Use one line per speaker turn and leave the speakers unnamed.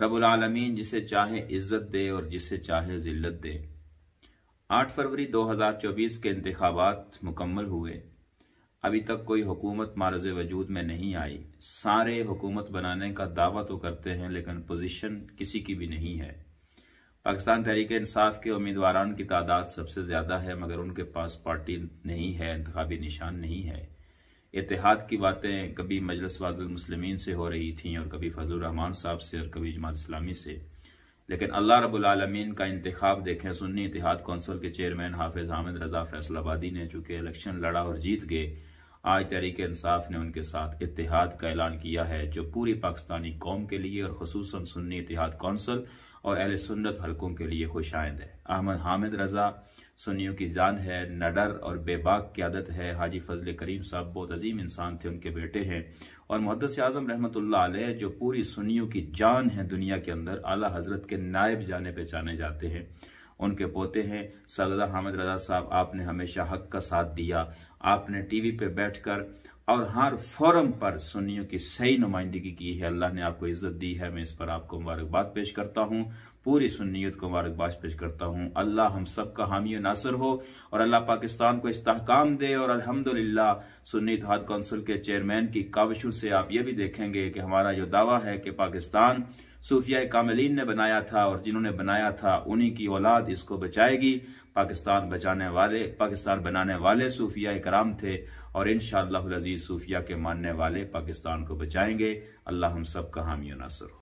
रबालमीन जिसे चाहे इज्जत दे और जिसे चाहे ज़िल्लत दे आठ फरवरी 2024 के इंतबात मुकम्मल हुए अभी तक कोई हुकूमत मारज वजूद में नहीं आई सारे हुकूमत बनाने का दावा तो करते हैं लेकिन पोजीशन किसी की भी नहीं है पाकिस्तान तहरीक इंसाफ के उम्मीदवार की तादाद सबसे ज़्यादा है मगर उनके पास पार्टी नहीं है इंतबी निशान नहीं है इतिहाद की बातें कभी मजलस मुसलमिन से हो रही थी और कभी फजल रहमान साहब से और कभी जमात इस्लामी से लेकिन अल्लाह रबालमीन का इंतखब देखें सुन्नी इतिहाद कौंसिल के चेयरमैन हाफिज़ हामिद रजा फैसलाबादी ने चूँकि इलेक्शन लड़ा और जीत गए आज तहरीक इंसाफ ने उनके साथ इतिहाद का ऐलान किया है जो पूरी पाकिस्तानी कौम के लिए और खसूस सुन्नी इतिहाद कौंसल और अहल सुन्नत हलकों के लिए खुश आयद है अहमद हामिद रजा सुन्नियों की जान है नडर और बेबाक क्यादत है हाजी फजल करीम साहब बहुत अजीम इंसान थे उनके बेटे हैं और मुहदस आजम रहमत जो पूरी सुन्नियों की जान है दुनिया के अंदर आला हजरत के नायब जाने पहचाने जाते हैं उनके पोते हैं सलदा हामिद रजा साहब आपने हमेशा हक का साथ दिया आपने टीवी पे बैठकर और हर फोरम पर सुनियों की सही नुमाइंदगी की है अल्लाह ने आपको इज्जत दी है मैं इस पर आपको मुबारकबाद पेश करता हूँ पूरी सुनीत को मुबारकबाद पेश करता हूँ अल्लाह हम सब का हामी नासर हो और अल्लाह पाकिस्तान को इस्तेकाम दे और अल्हम्दुलिल्लाह सुन्नी हाथ कौंसिल के चेयरमैन की काविशों से आप ये भी देखेंगे कि हमारा जो दावा है कि पाकिस्तान सूफिया कामलीन ने बनाया था और जिन्होंने बनाया था उन्हीं की औलाद इसको बचाएगी पाकिस्तान बचाने वाले पाकिस्तान बनाने वाले सूफिया कराम थे और इन शजीज़ सूफिया के मानने वाले पाकिस्तान को बचाएंगे अल्लाह हम सब का हामी नसर